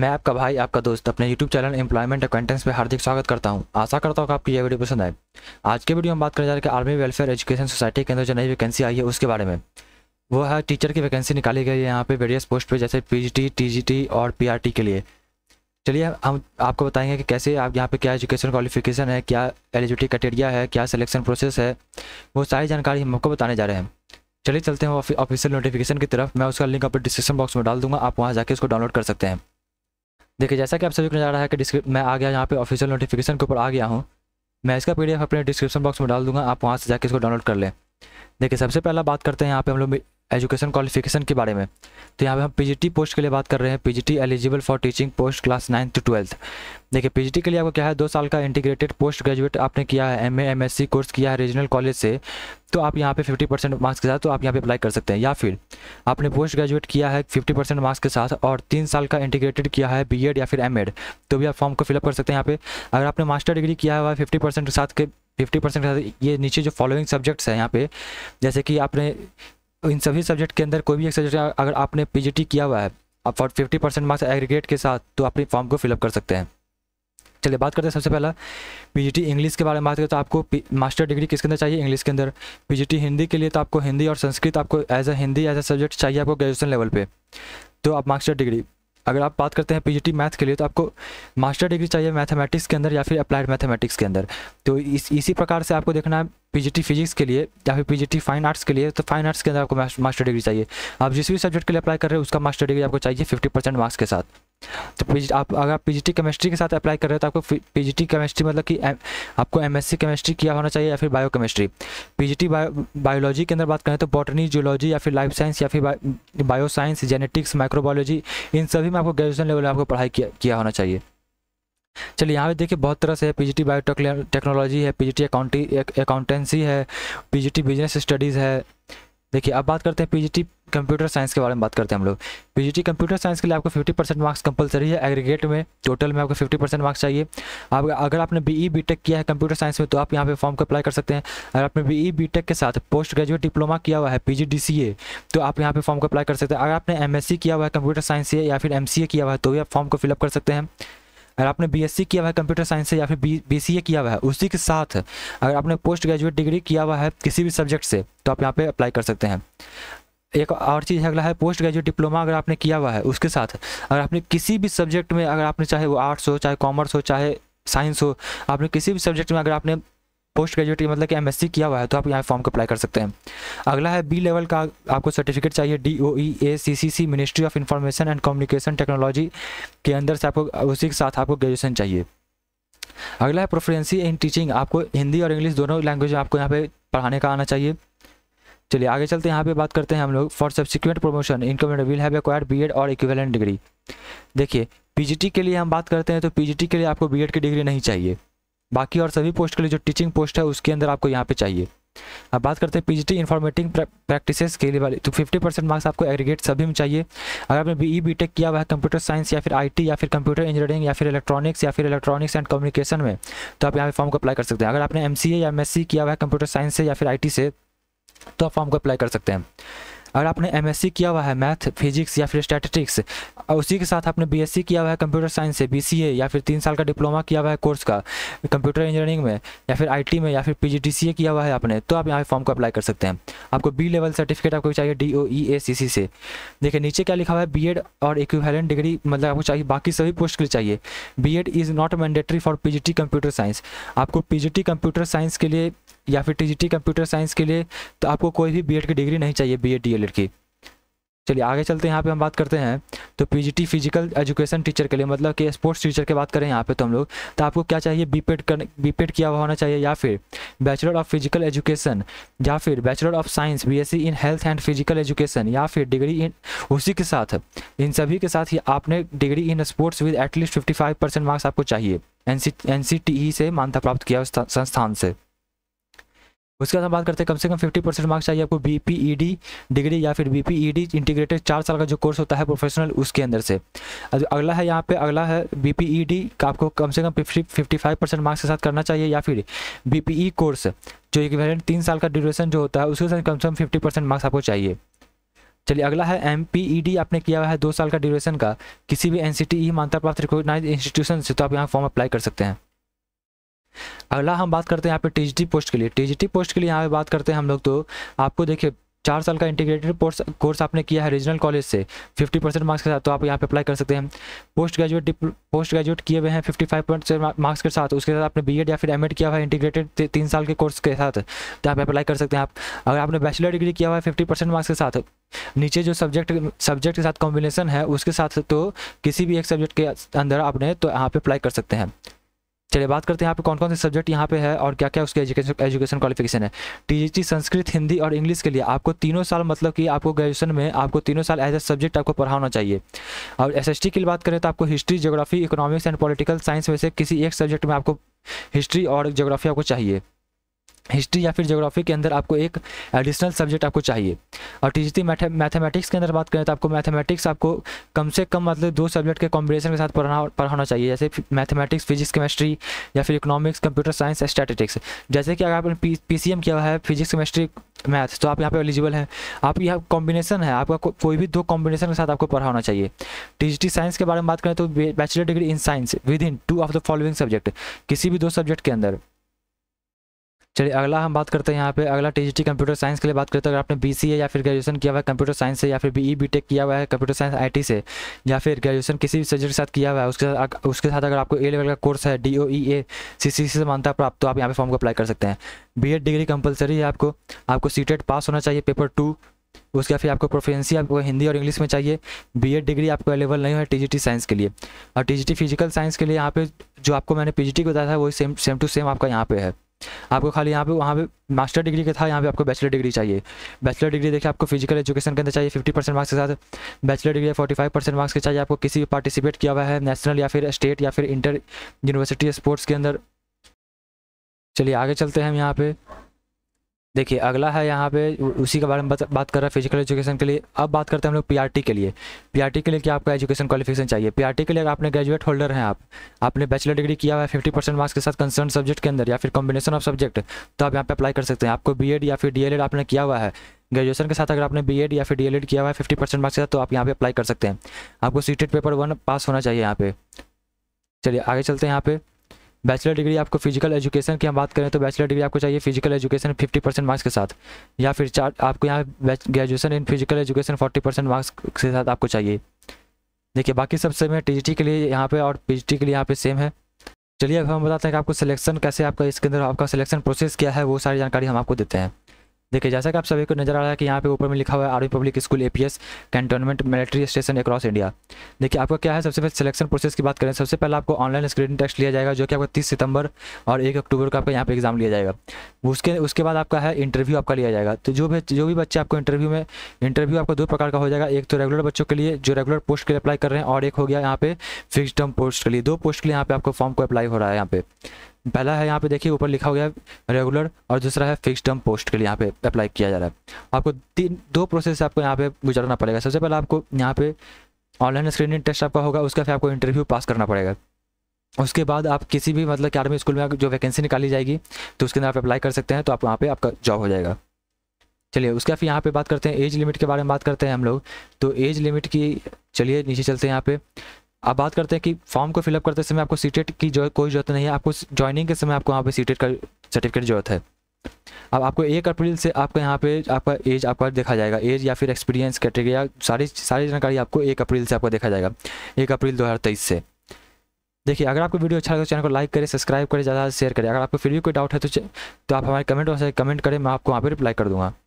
मैं आपका भाई आपका दोस्त अपने YouTube चैनल एम्प्लॉयमेंट अकाउंटेंस पे हार्दिक स्वागत करता हूं। आशा करता हूं कि आपकी यह वीडियो पसंद आए आज के वीडियो में बात करने जा रहे हैं आर्मी वेलफेयर एजुकेशन सोसाइटी के अंदर जो नई वैकेंसी आई है उसके बारे में वो है टीचर की वैकेंसी निकाली गई है यहाँ पे वेरियस पोस्ट पर जैसे पी जी और पी के लिए चलिए हम आपको बताएंगे कि कैसे आप यहाँ पे क्या एजुकेशन क्वालिफिकेशन है क्या एलिजिबिलिटी क्राइटेरिया है क्या सिलेक्शन प्रोसेस है वो सारी जानकारी हम आपको बताने जा रहे हैं चलिए चलते हैं ऑफिशियल नोटिफिकेशन की तरफ मैं उसका लिंक आपको डिस्क्रिप्शन बॉक्स में डाल दूंगा आप वहाँ जाके उसको डाउनलोड कर सकते हैं देखिए जैसा कि आप सभी को नजर रहा है कि मैं आ गया यहाँ पे ऑफिशियल नोटिफिकेशन के ऊपर आ गया हूँ मैं इसका पी अपने डिस्क्रिप्शन बॉक्स में डाल दूंगा आप वहाँ से जाकर इसको डाउनलोड कर लें देखिए सबसे पहला बात करते हैं यहाँ पे हम लोग एजुकेशन क्वालिफिकेशन के बारे में तो यहाँ पे हम पीजीटी पोस्ट के लिए बात कर रहे हैं PGT eligible for teaching post class ninth to twelfth देखिए पीजीटी के लिए आपको क्या है दो साल का इंटीग्रेटेड पोस्ट ग्रेजुएट आपने किया है एमए एमएससी कोर्स किया है रीजनल कॉलेज से तो आप यहाँ पे 50 परसेंट मार्क्स के साथ तो आप यहाँ पे अप्लाई कर सकते हैं या फिर आपने पोस्ट ग्रेजुएट किया है 50 परसेंट मार्क्स के साथ और तीन साल का इंटीग्रेटेड किया है बी या फिर एम तो भी आप फॉर्म को फिलअप कर सकते हैं यहाँ पे अगर आपने मास्टर डिग्री किया है वह फिफ्टी के साथ के फिफ्टी परसेंट ये नीचे जो फॉलोइंग सब्जेक्ट्स हैं यहाँ पे जैसे कि आपने तो इन सभी सब्जेक्ट के अंदर कोई भी एक सब्जेक्ट अगर आपने पी किया हुआ है आप for fifty percent marks aggregate के साथ तो अपनी फॉर्म को फिलअप कर सकते हैं चलिए बात करते हैं सबसे पहला पी इंग्लिश के बारे में बात करें तो आपको मास्टर डिग्री किसके अंदर चाहिए इंग्लिश के अंदर पी हिंदी के लिए तो आपको हिंदी और संस्कृत आपको as a Hindi as a subject चाहिए आपको ग्रेजुएशन लेवल पे तो आप मास्टर डिग्री अगर आप बात करते हैं पी मैथ के लिए तो आपको मास्टर डिग्री चाहिए मैथमेटिक्स के अंदर या फिर अप्लाइड मैथमेटिक्स के अंदर तो इस इसी प्रकार से आपको देखना है पीजीटी फिजिक्स के लिए या फिर जी फाइन आर्ट्स के लिए तो फाइन आर्ट्स के अंदर आपको मास्टर डिग्री चाहिए आप जिस भी सब्जेक्ट के लिए अप्लाई कर रहे हो उसका मास्टर डिग्री आपको चाहिए फिफ्टी मार्क्स के साथ तो पी आप अगर आप पी केमिस्ट्री के साथ अप्लाई कर रहे हो तो आपको टी केमिस्ट्री मतलब कि एम, आपको एमएससी केमिस्ट्री किया होना चाहिए या फिर bio chemistry P G biology के अंदर बात करें तो बॉटनी जियोलॉजी या फिर लाइफ साइंस या फिर बायो साइंस जेनेटिक्स माइक्रोबायोलॉजी इन सभी में आपको ग्रेजुएशन लेवल में आपको पढ़ाई किया, किया होना चाहिए चलिए यहाँ पे देखिए बहुत तरह से है पी बायो टेक्नोलॉजी है पी अकाउंटी अकाउंटेंसी है पीजीटी बिजनेस स्टडीज़ है देखिए अब बात करते हैं पीजीटी कंप्यूटर साइंस के बारे में बात करते हैं हम लोग पीजीटी कंप्यूटर साइंस के लिए आपको 50 परसेंट मार्क्स कंपलसरी है एग्रीगेट में टोटल में आपको 50 परसेंट मार्क्स चाहिए आप अगर आपने बीई बीटेक e किया है कंप्यूटर साइंस में तो आप यहाँ पे फॉर्म को अप्लाई कर सकते हैं अगर आपने बीई बीटेक e के साथ पोस्ट ग्रेजुएट डिप्लोमा किया हुआ है पीजीडीसीए तो आप यहाँ पर फॉर्म को अप्लाई कर सकते हैं अगर आपने एम किया हुआ है कंप्यूटर साइंस से या फिर एम किया हुआ है तो भी आप फॉर्म को फिलअप कर सकते हैं अगर आपने बीएससी किया हुआ है कंप्यूटर साइंस से या फिर बीसीए किया हुआ है उसी के साथ अगर आपने पोस्ट ग्रेजुएट डिग्री किया हुआ है किसी भी सब्जेक्ट से तो आप यहाँ पे अप्लाई कर सकते हैं एक और चीज़ है अगला है पोस्ट ग्रेजुएट डिप्लोमा अगर आपने किया हुआ है उसके साथ अगर आपने किसी भी सब्जेक्ट में अगर आपने चाहे वो आर्ट्स हो चाहे कॉमर्स हो चाहे साइंस हो आपने किसी भी सब्जेक्ट में अगर आपने पोस्ट ग्रेजुएट मतलब कि एम किया हुआ है तो आप यहाँ फॉर्म को अप्लाई कर सकते हैं अगला है बी लेवल का आपको सर्टिफिकेट चाहिए D O E A C C C ministry of information and communication technology के अंदर से आपको उसी के साथ आपको ग्रेजुएशन चाहिए अगला है प्रोफ्रेंसी इन टीचिंग आपको हिंदी और इंग्लिश दोनों लैंग्वेज आपको यहाँ पे पढ़ाने का आना चाहिए चलिए आगे चलते हैं यहाँ पे बात करते हैं हम लोग for subsequent promotion income will have acquired BEd और इक्विवेलेंट डिग्री देखिए पीजीटी के लिए हम बात करते हैं तो पीजीटी के लिए आपको बीएड की डिग्री नहीं चाहिए बाकी और सभी पोस्ट के लिए जो टीचिंग पोस्ट है उसके अंदर आपको यहाँ पे चाहिए अब बात करते हैं पीजीटी इन्फॉर्मेटिंग प्रैक्टिसेस के लिए वाली तो 50 परसेंट मार्क्स आपको एग्रीगेट सभी में चाहिए अगर आपने बीई बीटेक e, किया हुआ है कंप्यूटर साइंस या फिर आईटी या फिर कंप्यूटर इंजीनियरिंग या फिर इलेक्ट्रॉनिक्स या फिर इलेक्ट्रॉनिक्स एंड कम्युनिकेशन में तो आप यहाँ पे फॉर्म को अप्लाई कर सकते हैं अगर आपने एम या एम किया हुआ है कंप्यूटर साइंस से या फिर आई से तो आप फॉर्म को अप्लाई कर सकते हैं अगर आपने एम किया हुआ है मैथ फिजिक्स या फिर स्टैटिस्टिक्स और उसी के साथ आपने बी किया हुआ है कंप्यूटर साइंस से बी या फिर तीन साल का डिप्लोमा किया हुआ है कोर्स का कंप्यूटर इंजीनियरिंग में या फिर आई में या फिर पी किया हुआ है आपने तो आप यहाँ फॉर्म को अप्लाई कर सकते हैं आपको बी लेवल सर्टिफिकेट आपको चाहिए D O E A C C से देखिए नीचे क्या लिखा हुआ है बी एड और इक्विवेलेंट डिग्री मतलब आपको चाहिए बाकी सभी पोस्ट के लिए चाहिए B Ed is not mandatory for P G T computer science आपको P G T computer science के लिए या फिर टी कंप्यूटर साइंस के लिए तो आपको कोई भी बी की डिग्री नहीं चाहिए बी एड की चलिए आगे चलते हैं यहाँ पे हम बात करते हैं तो पी फिजिकल एजुकेशन टीचर के लिए मतलब कि स्पोर्ट्स टीचर के बात करें यहाँ पे तो हम लोग तो आपको क्या चाहिए बीपेड कर बीपेड किया हुआ होना चाहिए या फिर बैचलर ऑफ फिजिकल एजुकेशन या फिर bachelor of science BSc in health and physical education या फिर डिग्री इन उसी के साथ इन सभी के साथ ही आपने degree in sports with at least fifty marks आपको चाहिए एन सी e से मान्यता प्राप्त किया संस्थान से उसके बाद हम बात करते हैं कम से कम 50 परसेंट मार्क्स चाहिए आपको B P E D degree या फिर B P E D integrated चार साल का जो कोर्स होता है प्रोफेशनल उसके अंदर से अगला है यहाँ पे अगला है बी पी ई डी का आपको कम से कम fifty fifty five percent marks के साथ करना चाहिए या फिर बी पी ई कोर्स जो एक वेरियंट तीन साल का ड्यूरेशन जो होता है उसके साथ कम से कम फिफ्टी परसेंट मार्क्स आपको चाहिए चलिए अगला है एम पी ई डी आपने किया हुआ है दो साल का ड्यूरेशन का किसी भी एन सी टी ई मान्यता प्राप्त रिकोगनाइज इंस्टीट्यूशन से तो आप यहाँ फॉर्म अप्लाई कर सकते हैं अगला हम बात करते हैं यहाँ पे टीजीटी पोस्ट के लिए टीजीटी पोस्ट के लिए यहाँ पे बात करते हैं हम लोग तो आपको देखिए चार साल का इंटीग्रेटेड कोर्स आपने किया है रीजनल कॉलेज से 50 परसेंट मार्क्स के साथ तो आप यहाँ पे अप्लाई कर सकते हैं पोस्ट ग्रेजुएट पोस्ट ग्रेजुएट किए हुए हैं 55 पॉइंट मार्क्स के साथ उसके साथ आपने बीएड या फिर एमएड किया हुआ है इंटीग्रेटेड तीन साल के कोर्स के साथ तो आप अप्लाई कर सकते हैं आप अगर आपने बैचलर डिग्री किया हुआ है फिफ्टी मार्क्स के साथ नीचे जो सब्जेक्ट सब्जेक्ट के साथ कॉम्बिनेशन है उसके साथ तो किसी भी एक सब्जेक्ट के अंदर आपने तो यहाँ पे अप्लाई कर सकते हैं चलिए बात करते हैं यहाँ पे कौन कौन से सब्जेक्ट यहाँ पे है और क्या क्या उसके एजुकेशन एजुकेशन क्वालिफिकेशन है टीजीटी संस्कृत हिंदी और इंग्लिश के लिए आपको तीनों साल मतलब कि आपको ग्रेजुएशन में आपको तीनों साल एज ए सब्जेक्ट आपको पढ़ाना चाहिए और एसएसटी की बात करें तो आपको history geography economics and political science में से किसी एक सब्जेक्ट में आपको हिस्ट्री और जोग्राफी आपको चाहिए हिस्ट्री या फिर जोग्राफी के अंदर आपको एक एडिशनल सब्जेक्ट आपको चाहिए और टीजीटी मैथमेटिक्स के अंदर बात करें तो आपको मैथमेटिक्स आपको कम से कम मतलब दो सब्जेक्ट के कॉम्बिनेशन के साथ पढ़ना पढ़ाना चाहिए जैसे मैथमेटिक्स फिजिक्स केमिस्ट्री या फिर इकोनॉमिक्स कंप्यूटर साइंस स्टैटिटिक्स जैसे कि अगर आपने पी सी किया हुआ है फिजिक्स केमिस्ट्री मैथ्स तो आप यहाँ पे एलिजिबल हैं आप यहाँ कॉम्बिनेशन है आपका को, कोई भी दो कॉम्बिनेशन के साथ आपको पढ़ा होना चाहिए टी साइंस के बारे में बात करें तो bachelor degree in science with in two of the following subject किसी भी दो सब्जेक्ट के अंदर चलिए अगला हम बात करते हैं यहाँ पे अगला टी कंप्यूटर साइंस के लिए बात करते हैं अगर आपने बी या फिर ग्रेजुएशन किया हुआ है कंप्यूटर साइंस से या फिर बी बी e किया हुआ है कंप्यूटर साइंस आई से या फिर ग्रेजुएशन किसी भी सब्जेक्ट के साथ किया हुआ है उसके साथ उसके साथ अगर आपको ए लेवल का कोर्स है D O E A C C से मानता प्राप्त तो आप यहाँ पे फॉर्म को अप्लाई कर सकते हैं बी डिग्री कंपलसरी है आपको आपको सी पास e होना चाहिए पेपर टू उसके बाद फिर आपको प्रोफेंसी आपको हिंदी और इंग्लिश में चाहिए बीएड डिग्री आपको अवेलेबल नहीं है टीजीटी साइंस के लिए और टीजीटी फिजिकल साइंस के लिए यहाँ पे जो आपको मैंने पीजीटी को बताया था वही सेम सेम टू सेम आपका यहाँ पे है आपको खाली यहाँ पे वहाँ पे मास्टर डिग्री का था यहाँ पे आपको बैचलर डिग्री चाहिए बैचलर डिग्री देखिए आपको फिजिकल एजुकेशन के अंदर चाहिए फिफ्टी परसेंट मार्क्स के साथ bachelor degree forty five percent marks के चाहिए आपको किसी भी पार्टिसिपेट किया हुआ है नेशनल या फिर स्टेट या फिर इंटर यूनिवर्सिटी स्पोर्ट्स के अंदर चलिए आगे चलते हैं हम यहाँ पे देखिए अगला है यहाँ पे उसी के बारे में बात कर रहा है फिजिकल एजुकेशन के लिए अब बात करते हैं हम लोग पीआरटी के लिए पीआरटी के लिए क्या आपका एजुकेशन क्वालिफिकेशन चाहिए पीआरटी के लिए अगर आपने ग्रेजुएट होल्डर हैं आप आपने बैचलर डिग्री किया हुआ है फिफ्टी परसेंट मार्क्स के साथ कंसर्न सब्जेक्ट के अंदर या फिर कॉम्बिनेशन ऑफ सब्जेक्ट तो आप यहाँ पे अप्लाई कर सकते हैं आपको बी या फिर डी आपने किया हुआ है ग्रेजुएशन के साथ अगर आपने बी या फिर डी किया हुआ है फिफ्टी परसेंट मार्क्स के साथ तो आप यहाँ पे अप्लाई कर सकते हैं आपको सीटेड पेपर वन पास होना चाहिए यहाँ पे चलिए आगे चलते हैं यहाँ पे बैचलर डिग्री आपको फिजिकल एजुकेशन की हम बात करें तो बैचलर डिग्री आपको चाहिए फिजिकल एजुकेशन 50 परसेंट मार्क्स के साथ या फिर चार आपको यहाँ graduation in physical education 40 percent marks के साथ आपको चाहिए देखिए बाकी सब सेम है टी के लिए यहाँ पे और पी के लिए यहाँ पे सेम है चलिए अब हम बताते हैं कि आपको सिलेक्शन कैसे आपका इसके अंदर आपका सिलेक्शन प्रोसेस क्या है वो सारी जानकारी हम आपको देते हैं देखिए जैसा कि आप सभी को नजर आ रहा है कि यहाँ पे ऊपर में लिखा हुआ है army public school APS cantonment military station across India देखिए आपको क्या है सबसे पहले सिलेक्शन प्रोसेस की बात करें सबसे पहले आपको ऑनलाइन स्क्रीन टेस्ट लिया जाएगा जो कि आपको तीस सितंबर और एक अक्टूबर का आपका यहाँ पे एग्जाम लिया जाएगा उसके उसके बाद आपका है इंटरव्यू आपका लिया जाएगा तो जो भी जो भी बच्चे आपको इंटरव्यू में इंटरव्यू आपका दो प्रकार का हो जाएगा एक तो रेगुलर बच्चों के लिए जो रेगुलर पोस्ट के लिए अप्लाई कर रहे हैं और एक हो गया यहाँ पे फिक्स टर्म पोस्ट के लिए दो पोस्ट के लिए यहाँ पे आपको फॉर्म को अप्लाई हो रहा है यहाँ पे पहला है यहाँ पे देखिए ऊपर लिखा हुआ है रेगुलर और दूसरा है फिक्स टर्म पोस्ट के लिए यहाँ पे अप्लाई किया जा रहा है आपको तीन दो प्रोसेस आपको यहाँ पे गुजरना पड़ेगा सबसे पहले आपको यहाँ पे ऑनलाइन स्क्रीनिंग टेस्ट आपका होगा उसका फिर आपको इंटरव्यू पास करना पड़ेगा उसके बाद आप किसी भी मतलब कि आर्मी स्कूल में जो वैकेंसी निकाली जाएगी तो उसके अंदर आप अप्लाई कर सकते हैं तो आप वहाँ पे आपका जॉब हो जाएगा चलिए उसके फिर यहाँ पे बात करते हैं एज लिमिट के बारे में बात करते हैं हम लोग तो एज लिमिट की चलिए नीचे चलते हैं यहाँ पे अब बात करते हैं कि फॉर्म को फिलअप करते समय आपको सीटेट की जो कोई जरूरत नहीं है आपको ज्वाइनिंग के समय आपको वहाँ पे सीटेट का सर्टिफिकेट जरूरत है अब आपको एक अप्रैल से आपका यहाँ पे आपका एज आपका देखा जाएगा एज या फिर एक्सपीरियंस कैटेगरी सारी सारी जानकारी आपको एक अप्रैल से आपका देखा जाएगा एक अप्रैल दो से देखिए अगर आपको वीडियो अच्छा लगे तो चैनल को लाइक करें सब्सक्राइब करें ज़्यादा शेयर करें अगर आपको फिर भी कोई डाउट है तो तो आप हमारे कमेंट बॉक्स में कमेंट करें मैं आपको वहाँ पर रिप्लाई कर दूँगा